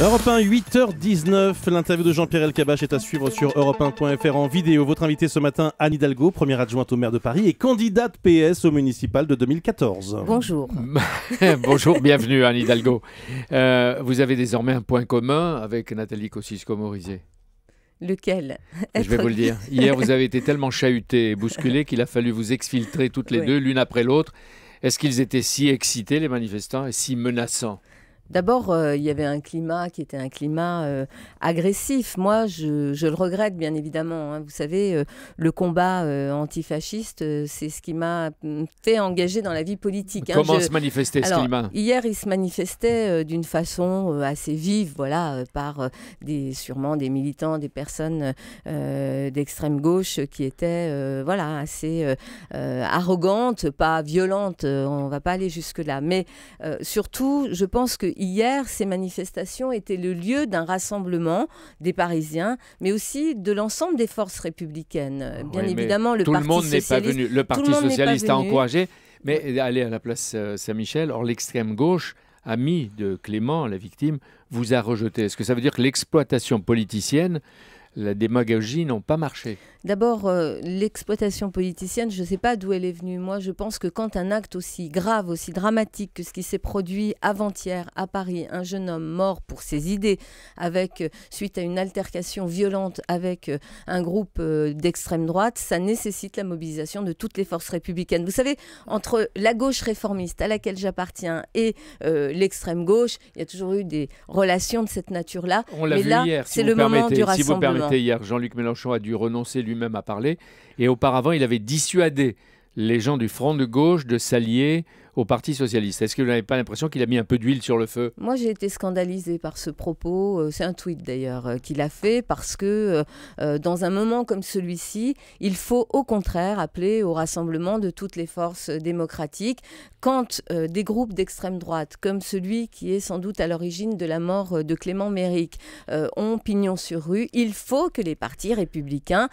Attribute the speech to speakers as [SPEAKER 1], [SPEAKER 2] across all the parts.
[SPEAKER 1] Europe 1, 8h19. L'interview de Jean-Pierre Elkabach est à suivre sur europe1.fr en vidéo. Votre invité ce matin, Anne Hidalgo, première adjointe au maire de Paris et candidate PS au municipal de 2014. Bonjour. Bonjour, bienvenue Anne Hidalgo. Euh, vous avez désormais un point commun avec Nathalie Kosciusko-Morizet.
[SPEAKER 2] Lequel Je vais vous le dire. Hier, vous
[SPEAKER 1] avez été tellement chahuté et bousculé qu'il a fallu vous exfiltrer toutes les deux, l'une après l'autre. Est-ce qu'ils étaient si excités, les manifestants, et si menaçants
[SPEAKER 2] D'abord, euh, il y avait un climat qui était un climat euh, agressif. Moi, je, le regrette, bien évidemment. Hein. Vous savez, euh, le combat antifasciste, c'est ce qui m'a mm, fait engager dans la vie politique. Hein. Comment se manifestait ce climat Hier, il se manifestait d'une façon assez vive, voilà, par des, sûrement des militants, des personnes d'extrême gauche qui étaient voilà, assez arrogantes, pas violentes. on ne va pas aller jusque-là. Mais surtout, je pense que hier, ces manifestations étaient le lieu d'un rassemblement des Parisiens, mais aussi de l'ensemble des forces républicaines. Bien évidemment, le tout Parti le monde n'est pas venu. Le Parti socialiste a encouragé,
[SPEAKER 1] mais allez à la place euh, Saint-Michel, or l'extrême gauche ami de Clément, la victime, vous a rejeté. Est-ce que ça veut dire que l'exploitation politicienne la démagogie n'ont pas marché.
[SPEAKER 2] D'abord, euh, l'exploitation politicienne, je ne sais pas d'où elle est venue. Moi, je pense que quand un acte aussi grave, aussi dramatique que ce qui s'est produit avant-hier à Paris, un jeune homme mort pour ses idées, avec euh, suite à une altercation violente avec euh, un groupe d'extrême droite, ça nécessite la mobilisation de toutes les forces républicaines. Vous savez, entre la gauche réformiste à laquelle j'appartiens et l'extrême gauche, il y a toujours eu des relations de cette nature-là. On l'a vu là, hier, c'est le moment du rassemblement
[SPEAKER 1] hier. Jean-Luc Mélenchon a dû renoncer lui-même à parler. Et auparavant, il avait dissuadé les gens du Front de gauche de s'allier au Parti Socialiste. Est-ce que vous n'avez pas l'impression qu'il a mis un peu d'huile sur le feu
[SPEAKER 2] Moi, j'ai été scandalisée par ce propos. Euh, c'est un tweet d'ailleurs euh, qu'il a fait parce que euh, dans un moment comme celui-ci, il faut au contraire appeler au rassemblement de toutes les forces démocratiques quand des groupes d'extrême droite, comme celui qui est sans doute à l'origine de la mort de Clément Méric, ont pignon sur rue, il faut que les partis républicains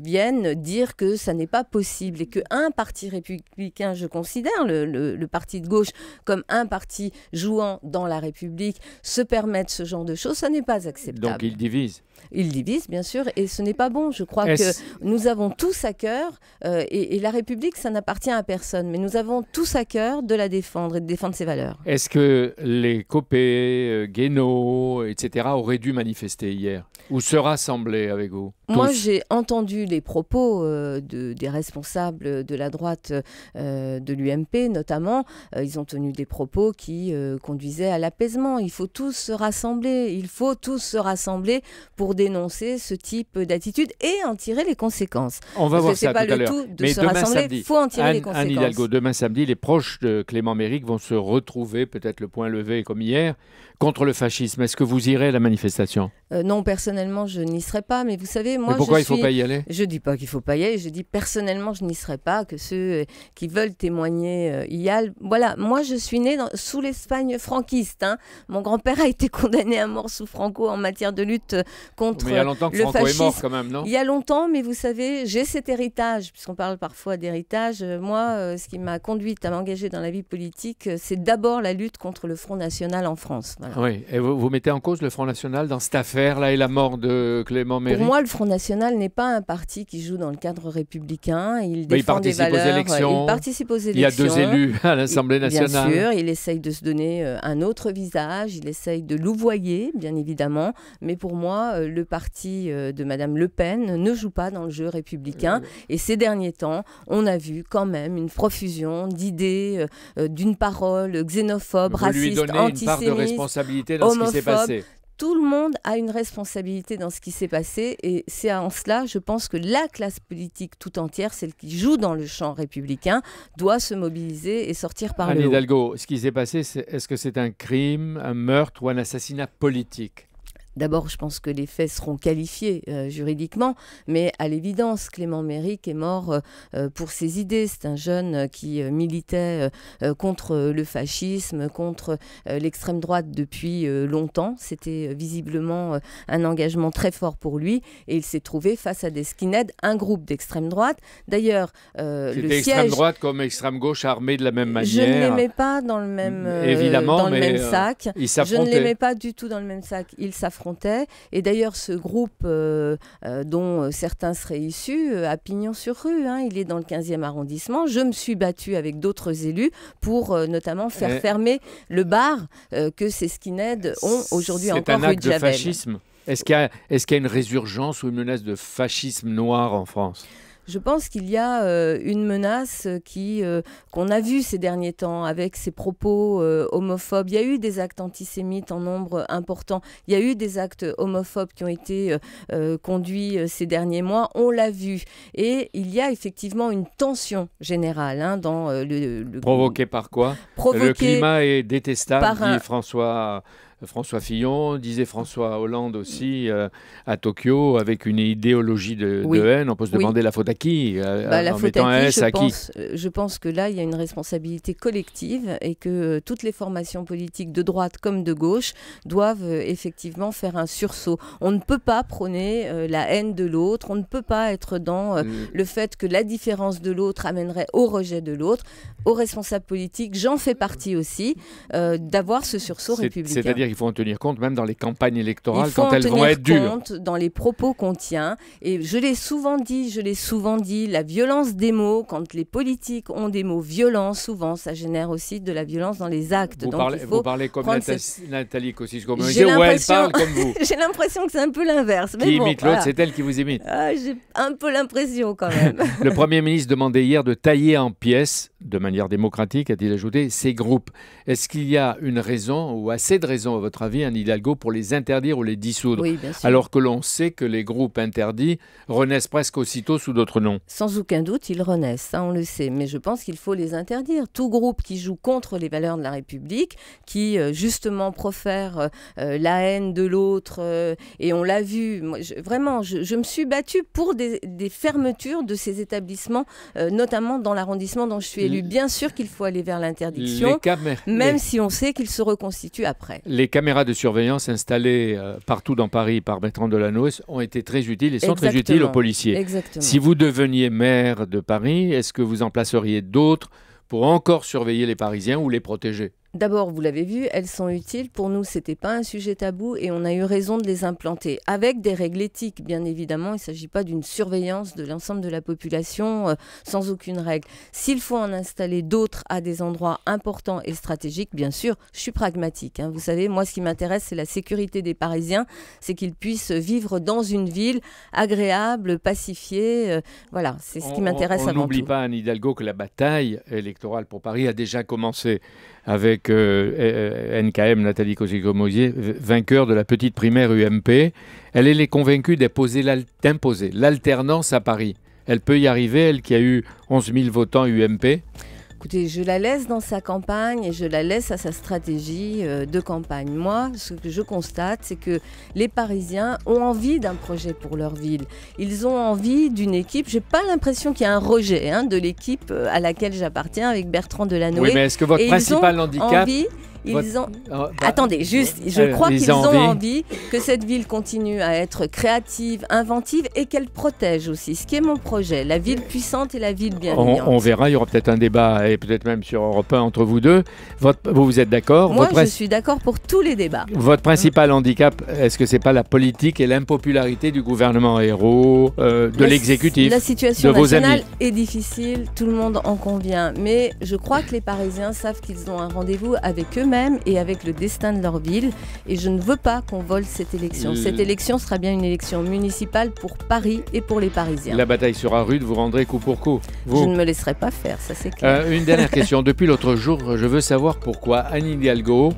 [SPEAKER 2] viennent dire que ça n'est pas possible et qu'un parti républicain, je considère le le, parti de gauche comme un parti jouant dans la République se permettre ce genre de choses, ça n'est pas acceptable. Donc ils divisent. Ils divisent, bien sûr, et ce n'est pas bon. Je crois que nous avons tous à cœur, euh, et, la République, ça n'appartient à personne, mais nous avons tous à cœur de la défendre et de défendre ses valeurs.
[SPEAKER 1] Est-ce que les Copé, euh, Guénaud, etc., auraient dû manifester hier ou se rassembler avec vous moi, j'ai
[SPEAKER 2] entendu les propos euh, des responsables de la droite euh, de l'UMP, notamment. Euh, ils ont tenu des propos qui conduisaient à l'apaisement. Il faut tous se rassembler. Il faut tous se rassembler pour dénoncer ce type d'attitude et en tirer les conséquences. On va voir ça tout à tout de Mais se rassembler. Il faut en tirer les conséquences. Anne Hidalgo,
[SPEAKER 1] demain samedi, les proches de Clément Méric vont se retrouver, peut-être le point levé comme hier, contre le fascisme. Est-ce que vous irez à la manifestation
[SPEAKER 2] euh, non, personnellement, je n'y serai pas. Mais vous savez, moi, pourquoi je il faut pas y aller Je dis pas qu'il faut pas y aller. Je dis personnellement, je n'y serai pas. Que ceux euh, qui veulent témoigner euh, y aillent. Voilà. Moi, je suis née sous l'Espagne franquiste. Hein. Mon grand-père a été condamné à mort sous Franco en matière de lutte contre il y a longtemps que Franco est mort, quand même, non Il y a longtemps, mais vous savez, j'ai cet héritage, puisqu'on parle parfois d'héritage. Moi, ce qui m'a conduite à m'engager dans la vie politique, c'est d'abord la lutte contre le Front national en France.
[SPEAKER 1] Oui. Et vous, vous mettez en cause le Front national dans cette affaire là, et la mort de Clément Pour moi, le
[SPEAKER 2] Front National n'est pas un parti qui joue dans le cadre républicain. Il défend participe des valeurs. Aux euh, élections. Il participe aux élections. Il y a deux élus à l'Assemblée nationale. Bien sûr, il essaye de se donner euh, un autre visage, il essaye de louvoyer, bien évidemment. Mais pour moi, euh, le parti de Madame Le Pen ne joue pas dans le jeu républicain. Et ces derniers temps, on a vu quand même une profusion d'idées, d'une parole xénophobe, raciste, lui antisémite, une part de responsabilité dans homophobe, ce qui s'est passé tout le monde a une responsabilité dans ce qui s'est passé et c'est en cela, je pense que la classe politique tout entière, celle qui joue dans le champ républicain, doit se mobiliser et sortir par Anne le haut.
[SPEAKER 1] Hidalgo, ce qui s'est passé, est-ce que c'est un crime, un meurtre ou un assassinat
[SPEAKER 2] politique D'abord, je pense que les faits seront qualifiés euh, juridiquement, mais à l'évidence, Clément Méric est mort euh, euh, pour ses idées. C'est un jeune qui militait contre le fascisme, contre l'extrême droite depuis longtemps. C'était visiblement un engagement très fort pour lui, et il s'est trouvé face à des skinheads, un groupe d'extrême droite. D'ailleurs, le siège... extrême droite
[SPEAKER 1] comme extrême gauche armée de la
[SPEAKER 2] même manière. Je ne l'aimais pas dans le même, Évidemment, sac. je ne l'aimais pas du tout dans le même sac. Il s'affrontait. Et d'ailleurs, ce groupe euh, euh, dont euh, certains seraient issus à Pignon-sur-Rue, hein, il est dans le 15e arrondissement. Je me suis battue avec d'autres élus pour notamment faire eh. fermer le bar que ces skinheads ont aujourd'hui encore un acte de, fascisme.
[SPEAKER 1] Est-ce qu'il y, a une résurgence ou une menace de fascisme noir en France
[SPEAKER 2] je pense qu'il y a euh, une menace euh, qui euh, qu'on a vue ces derniers temps avec ces propos homophobes. Il y a eu des actes antisémites en nombre important. Il y a eu des actes homophobes qui ont été conduits ces derniers mois. On l'a vu. Et il y a effectivement une tension générale hein, dans le, Provoqué
[SPEAKER 1] par quoi Le climat est détestable, dit François François Fillon, disait François Hollande aussi euh, à Tokyo, avec une idéologie de, haine. On peut se demander la faute à qui euh, bah, La faute à, qui,
[SPEAKER 2] euh, je, pense, que là, il y a une responsabilité collective et que toutes les formations politiques de droite comme de gauche doivent effectivement faire un sursaut. On ne peut pas prôner la haine de l'autre, on ne peut pas être dans mm. le fait que la différence de l'autre amènerait au rejet de l'autre. Aux responsables politiques, j'en fais partie aussi, d'avoir ce sursaut républicain.
[SPEAKER 1] Il faut en tenir compte, même dans les campagnes électorales, quand elles vont être dures. Il faut en tenir
[SPEAKER 2] compte dans les propos qu'on tient. Et je l'ai souvent dit, je l'ai souvent dit, la violence des mots, quand les politiques ont des mots violents, souvent, ça génère aussi de la violence dans les actes. Vous, parlez, il faut comme
[SPEAKER 1] Nathalie, aussi, je parle comme vous.
[SPEAKER 2] J'ai l'impression que c'est un peu l'inverse. Qui imite l'autre, c'est
[SPEAKER 1] elle qui vous imite. Ah,
[SPEAKER 2] j'ai un peu l'impression quand même.
[SPEAKER 1] Le Premier ministre demandait hier de tailler en pièces, de manière démocratique, a-t-il ajouté, ces groupes. Est-ce qu'il y a une raison ou assez de raisons à votre avis, un Hidalgo pour les interdire ou les dissoudre oui, Alors que l'on sait que les groupes interdits renaissent presque aussitôt sous d'autres noms.
[SPEAKER 2] Sans aucun doute, ils renaissent, hein, on le sait. Mais je pense qu'il faut les interdire. Tout groupe qui joue contre les valeurs de la République, qui euh, justement profère euh, euh, la haine de l'autre, et on l'a vu, moi, vraiment, je, me suis battue pour des, fermetures de ces établissements, notamment dans l'arrondissement dont je suis élue. Bien sûr qu'il faut aller vers l'interdiction, même si on sait qu'ils se reconstituent après.
[SPEAKER 1] Les les caméras de surveillance installées euh, partout dans Paris par Bertrand Delanoë ont été très utiles et sont très utiles aux policiers. Si vous deveniez maire de Paris, est-ce que vous en placeriez d'autres pour encore surveiller les Parisiens ou les protéger
[SPEAKER 2] D'abord, vous l'avez vu, elles sont utiles. Pour nous, ce n'était pas un sujet tabou et on a eu raison de les implanter avec des règles éthiques, bien évidemment. Il ne s'agit pas d'une surveillance de l'ensemble de la population euh, sans aucune règle. S'il faut en installer d'autres à des endroits importants et stratégiques, bien sûr, je suis pragmatique. Hein. Vous savez, moi, ce qui m'intéresse, c'est la sécurité des Parisiens, c'est qu'ils puissent vivre dans une ville agréable, pacifiée. Euh, voilà, c'est ce qui m'intéresse avant tout. On n'oublie
[SPEAKER 1] pas, Anne Hidalgo, que la bataille électorale pour Paris a déjà commencé avec euh, NKM Nathalie Kosciusko-Morizet, vainqueur de la petite primaire UMP. Elle, elle est convaincue d'imposer l'alternance à Paris. Elle peut y arriver, elle qui a eu 11 000 votants UMP
[SPEAKER 2] Écoutez, je la laisse dans sa campagne et je la laisse à sa stratégie euh, de campagne. Moi, ce que je constate, c'est que les Parisiens ont envie d'un projet pour leur ville. Ils ont envie d'une équipe. J'ai pas l'impression qu'il y a un rejet hein, de l'équipe euh, à laquelle j'appartiens avec Bertrand Delanoë. Oui, mais est-ce que votre principal handicap Oh, bah, Attendez, juste, je euh, crois qu'ils ont envie. que cette ville continue à être créative, inventive et qu'elle protège aussi. Ce qui est mon projet, la ville puissante et la ville bienveillante. On,
[SPEAKER 1] verra, il y aura peut-être un débat et peut-être même sur Europe 1 entre vous deux. vous vous êtes d'accord Moi, je suis
[SPEAKER 2] d'accord pour tous les débats.
[SPEAKER 1] Votre principal handicap, est-ce que c'est pas la politique et l'impopularité du gouvernement héros, euh, de l'exécutif La situation nationale
[SPEAKER 2] est difficile, tout le monde en convient, mais je crois que les Parisiens savent qu'ils ont un rendez-vous avec eux-mêmes et avec le destin de leur ville. Et je ne veux pas qu'on vole cette élection. Cette élection sera bien une élection municipale pour Paris et pour les Parisiens. La
[SPEAKER 1] bataille sera rude, vous rendrez coup pour coup. Je ne
[SPEAKER 2] me laisserai pas faire, ça c'est clair. Euh, une dernière
[SPEAKER 1] question. Depuis l'autre jour, je veux savoir pourquoi Annie Hidalgo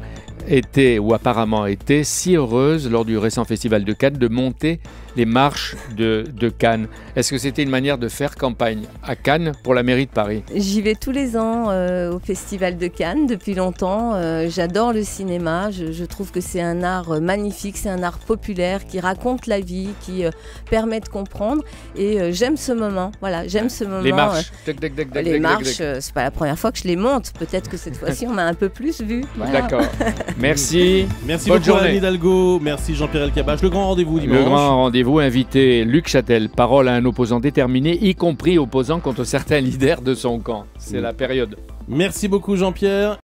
[SPEAKER 1] était ou apparemment était si heureuse lors du récent festival de Cannes de monter les marches de, de Cannes. Est-ce que c'était une manière de faire campagne à Cannes pour la mairie de Paris
[SPEAKER 2] J'y vais tous les ans euh, au festival de Cannes depuis longtemps. Euh, j'adore le cinéma. Je, trouve que c'est un art euh, magnifique, c'est un art populaire qui raconte la vie, qui permet de comprendre. Et j'aime ce moment. Voilà, j'aime ce moment. Les marches. les marches, c'est pas la première fois que je les monte. Peut-être que cette fois-ci, on m'a un peu plus vu. D'accord.
[SPEAKER 1] Merci. Merci Bonne beaucoup journée. Hidalgo. Merci Jean-Pierre Elkabach. Le grand rendez-vous dimanche. Le grand rendez-vous, invité Luc Châtel. Parole à un opposant déterminé, y compris opposant contre certains leaders de son camp. C'est la période. Merci beaucoup Jean-Pierre.